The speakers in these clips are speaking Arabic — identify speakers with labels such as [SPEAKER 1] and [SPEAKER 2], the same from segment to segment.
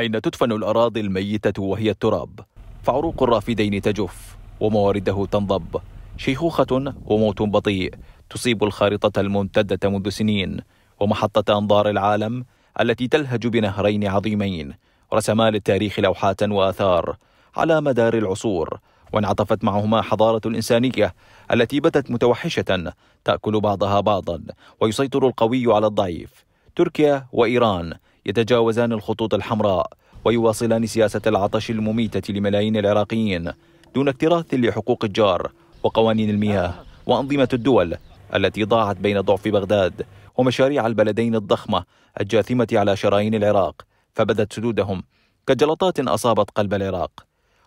[SPEAKER 1] أين تدفن الأراضي الميتة وهي التراب فعروق الرافدين تجف وموارده تنضب شيخوخة وموت بطيء تصيب الخارطة الممتدة منذ سنين ومحطة أنظار العالم التي تلهج بنهرين عظيمين رسما للتاريخ لوحات وآثار على مدار العصور وانعطفت معهما حضارة الإنسانية التي بتت متوحشة تأكل بعضها بعضا ويسيطر القوي على الضعيف تركيا وإيران يتجاوزان الخطوط الحمراء ويواصلان سياسة العطش المميتة لملايين العراقيين دون اكتراث لحقوق الجار وقوانين المياه وأنظمة الدول التي ضاعت بين ضعف بغداد ومشاريع البلدين الضخمة الجاثمة على شرايين العراق فبدت سدودهم كجلطات أصابت قلب العراق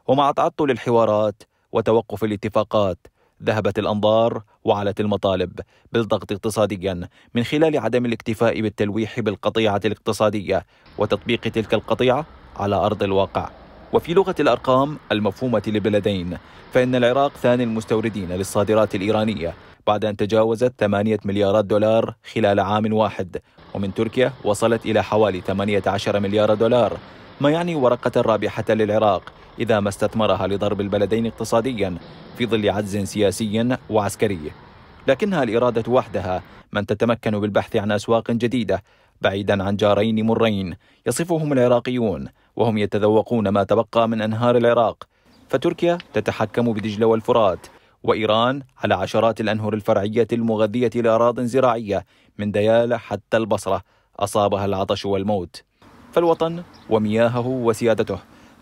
[SPEAKER 1] ومع تعطل الحوارات وتوقف الاتفاقات ذهبت الأنظار وعلت المطالب بالضغط اقتصاديا من خلال عدم الاكتفاء بالتلويح بالقطيعة الاقتصادية وتطبيق تلك القطيعة على أرض الواقع وفي لغة الأرقام المفهومة للبلدين فإن العراق ثاني المستوردين للصادرات الإيرانية بعد أن تجاوزت 8 مليارات دولار خلال عام واحد ومن تركيا وصلت إلى حوالي 18 مليار دولار ما يعني ورقة رابحة للعراق إذا ما استثمرها لضرب البلدين اقتصاديا في ظل عجز سياسي وعسكري لكنها الإرادة وحدها من تتمكن بالبحث عن أسواق جديدة بعيدا عن جارين مرين يصفهم العراقيون وهم يتذوقون ما تبقى من أنهار العراق فتركيا تتحكم بدجلة والفرات وإيران على عشرات الأنهر الفرعية المغذية لأراض زراعية من ديالة حتى البصرة أصابها العطش والموت فالوطن ومياهه وسيادته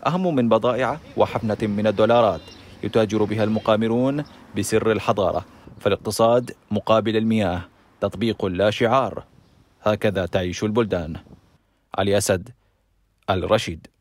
[SPEAKER 1] أهم من بضائع وحفنة من الدولارات يتاجر بها المقامرون بسر الحضارة فالاقتصاد مقابل المياه تطبيق لا شعار هكذا تعيش البلدان علي أسد الرشيد